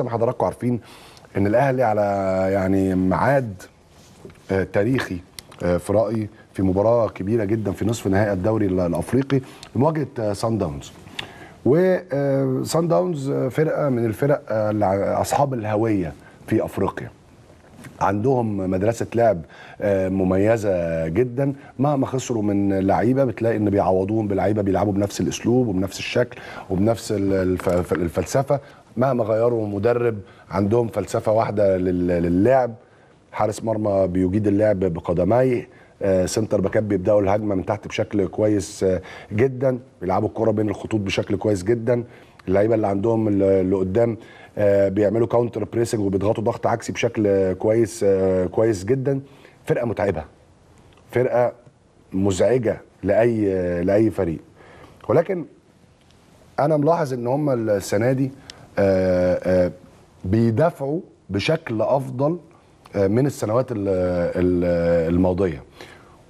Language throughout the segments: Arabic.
زي ما حضراتكم عارفين ان الاهلي على يعني ميعاد آه، تاريخي آه، في رايي في مباراه كبيره جدا في نصف نهائي الدوري الافريقي لمواجهه سان داونز وسان داونز فرقه من الفرق آه، اصحاب الهويه في افريقيا عندهم مدرسه لعب آه، مميزه جدا مهما خسروا من لعيبه بتلاقي ان بيعوضوهم بلعيبه بيلعبوا بنفس الاسلوب وبنفس الشكل وبنفس الفلسفه مهما غيروا مدرب عندهم فلسفه واحده للعب حارس مرمى بيجيد اللعب بقدميه آه، سنتر باكات بيبداوا الهجمه من تحت بشكل كويس آه، جدا بيلعبوا الكره بين الخطوط بشكل كويس جدا اللعيبه اللي عندهم اللي قدام آه، بيعملوا كاونتر بريسنج وبيضغطوا ضغط عكسي بشكل كويس كويس جدا فرقه متعبه فرقه مزعجه لاي لاي فريق ولكن انا ملاحظ ان هم السنه دي بيدافعوا بشكل افضل آه، من السنوات الماضيه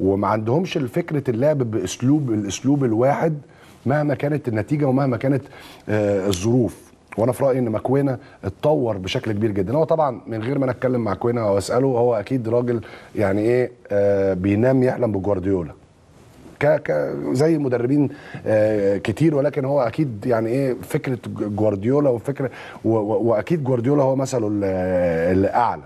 وما عندهمش فكره اللعب باسلوب الاسلوب الواحد مهما كانت النتيجه ومهما كانت آه، الظروف وانا في رايي ان ماكوينا اتطور بشكل كبير جدا هو طبعا من غير ما انا اتكلم مع كوينا واساله هو اكيد راجل يعني ايه آه، بينام يحلم بجوارديولا ك ك زي مدربين كتير ولكن هو اكيد يعني ايه فكره جوارديولا وفكره واكيد جوارديولا هو مثله الاعلى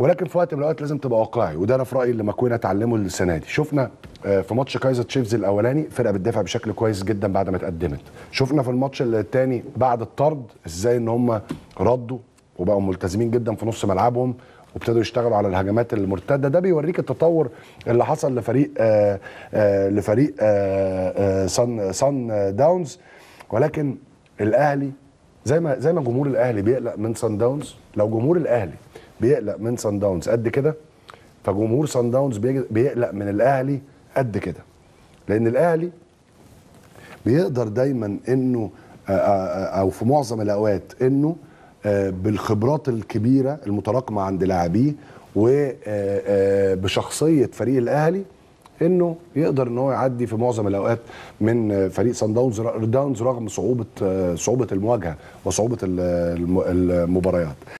ولكن في وقت من الاوقات لازم تبقى واقعي وده انا في رايي اللي ماكوينا اتعلمه السنه دي شفنا آه، في ماتش كايزر تشيفز الاولاني فرقه بتدافع بشكل كويس جدا بعد ما اتقدمت شفنا في الماتش الثاني بعد الطرد ازاي ان هم ردوا وبقوا ملتزمين جدا في نص ملعبهم وابتدوا يشتغلوا على الهجمات المرتده ده بيوريك التطور اللي حصل لفريق آآ آه، آآ آه، لفريق آآ سان سان داونز ولكن الاهلي زي ما زي ما جمهور الاهلي بيقلق من سان داونز لو جمهور الاهلي بيقلق من سان داونز قد كده فجمهور سان داونز بيقلق من الاهلي قد كده لان الاهلي بيقدر دايما انه او في معظم الاوقات انه بالخبرات الكبيره المتراكمه عند لاعبيه وبشخصيه فريق الاهلي انه يقدر ان هو يعدي في معظم الاوقات من فريق سان داونز داونز رغم صعوبه صعوبه المواجهه وصعوبه المباريات